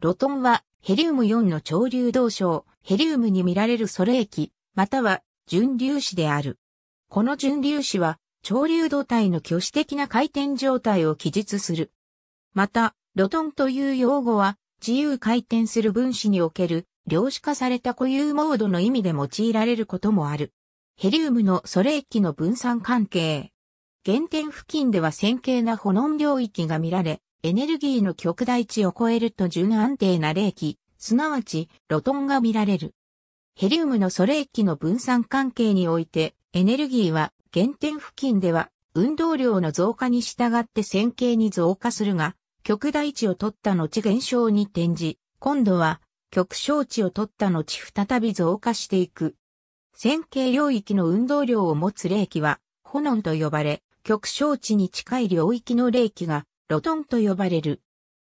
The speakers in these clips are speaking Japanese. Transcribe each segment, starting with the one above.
ロトンはヘリウム4の潮流動床、ヘリウムに見られるソレ液、または純粒子である。この純粒子は潮流動体の挙手的な回転状態を記述する。また、ロトンという用語は自由回転する分子における量子化された固有モードの意味で用いられることもある。ヘリウムのソレ液の分散関係。原点付近では線形なホノン領域が見られ、エネルギーの極大値を超えると純安定な冷気、すなわち、ロトンが見られる。ヘリウムの素冷気の分散関係において、エネルギーは原点付近では運動量の増加に従って線形に増加するが、極大値を取った後減少に転じ、今度は極小値を取った後再び増加していく。線形領域の運動量を持つ冷気は、炎と呼ばれ、極小値に近い領域の冷気がロトンと呼ばれる。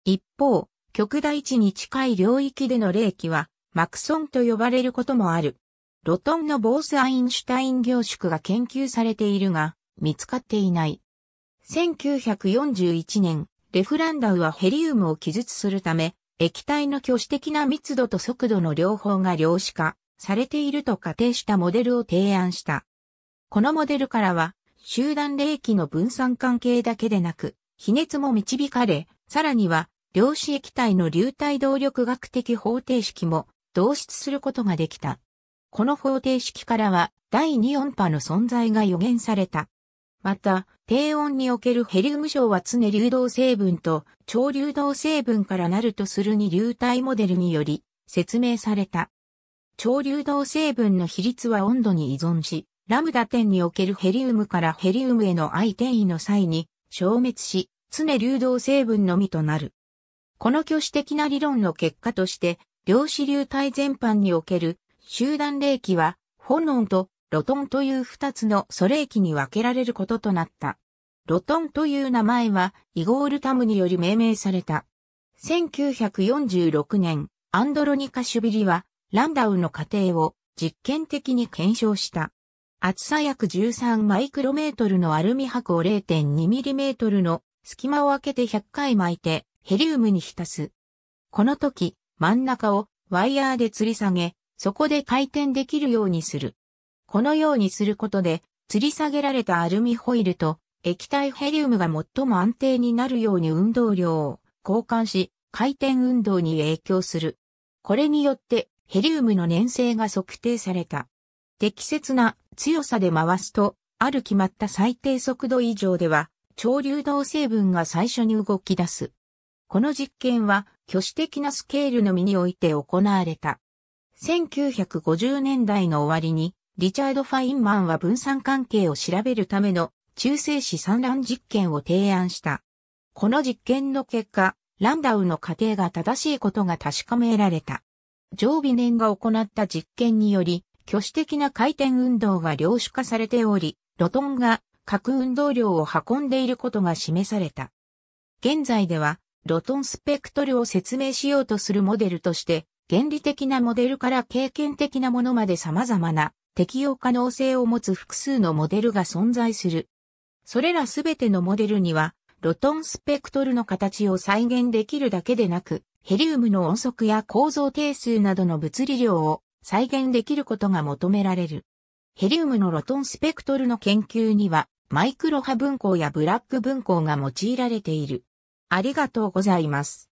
一方、極大地に近い領域での冷気は、マクソンと呼ばれることもある。ロトンのボースアインシュタイン凝縮が研究されているが、見つかっていない。1941年、レフランダウはヘリウムを記述するため、液体の挙手的な密度と速度の両方が量子化されていると仮定したモデルを提案した。このモデルからは、集団冷気の分散関係だけでなく、比熱も導かれ、さらには、量子液体の流体動力学的方程式も導出することができた。この方程式からは第2音波の存在が予言された。また、低温におけるヘリウム症は常流動成分と超流動成分からなるとする二流体モデルにより説明された。超流動成分の比率は温度に依存し、ラムダ点におけるヘリウムからヘリウムへの相転移の際に消滅し、常流動成分のみとなる。この挙手的な理論の結果として、量子流体全般における集団霊気は、炎とロトンという二つの素霊気に分けられることとなった。ロトンという名前は、イゴール・タムにより命名された。1946年、アンドロニカ・シュビリは、ランダウの過程を実験的に検証した。厚さ約13マイクロメートルのアルミ箔を0.2ミリメートルの隙間を開けて100回巻いてヘリウムに浸す。この時、真ん中をワイヤーで吊り下げ、そこで回転できるようにする。このようにすることで、吊り下げられたアルミホイルと液体ヘリウムが最も安定になるように運動量を交換し、回転運動に影響する。これによってヘリウムの粘性が測定された。適切な強さで回すと、ある決まった最低速度以上では、超流動成分が最初に動き出す。この実験は、挙手的なスケールのみにおいて行われた。1950年代の終わりに、リチャード・ファインマンは分散関係を調べるための中性子散乱実験を提案した。この実験の結果、ランダウの過程が正しいことが確かめられた。常備年が行った実験により、挙手的な回転運動が量子化されており、ロトンが核運動量を運んでいることが示された。現在では、ロトンスペクトルを説明しようとするモデルとして、原理的なモデルから経験的なものまで様々な適用可能性を持つ複数のモデルが存在する。それらすべてのモデルには、ロトンスペクトルの形を再現できるだけでなく、ヘリウムの音速や構造定数などの物理量を再現できることが求められる。ヘリウムのロトンスペクトルの研究には、マイクロ波分光やブラック分光が用いられている。ありがとうございます。